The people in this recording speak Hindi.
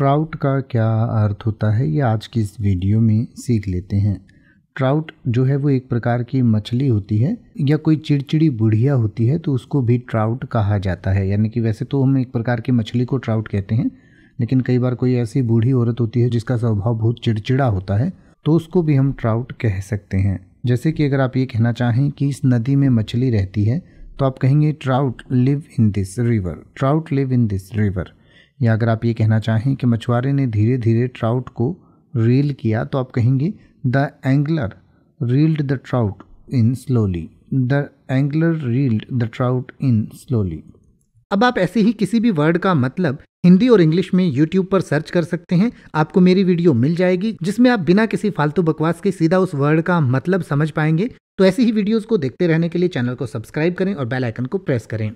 ट्राउट का क्या अर्थ होता है ये आज की इस वीडियो में सीख लेते हैं ट्राउट जो है वो एक प्रकार की मछली होती है या कोई चिड़चिड़ी बुढ़िया होती है तो उसको भी ट्राउट कहा जाता है यानी कि वैसे तो हम एक प्रकार की मछली को ट्राउट कहते हैं लेकिन कई बार कोई ऐसी बूढ़ी औरत होती है जिसका स्वभाव बहुत चिड़चिड़ा होता है तो उसको भी हम ट्राउट कह सकते हैं जैसे कि अगर आप ये कहना चाहें कि इस नदी में मछली रहती है तो आप कहेंगे trout live in this river trout live in this river या अगर आप ये कहना चाहें कि मछुआरे ने धीरे धीरे ट्राउट को रील किया तो आप कहेंगे the angler reeled the trout in slowly the angler reeled the trout in slowly अब आप ऐसे ही किसी भी वर्ड का मतलब हिंदी और इंग्लिश में यूट्यूब पर सर्च कर सकते हैं आपको मेरी वीडियो मिल जाएगी जिसमें आप बिना किसी फालतू बकवास के सीधा उस वर्ड का मतलब समझ पाएंगे तो ऐसी ही वीडियोस को देखते रहने के लिए चैनल को सब्सक्राइब करें और बेल आइकन को प्रेस करें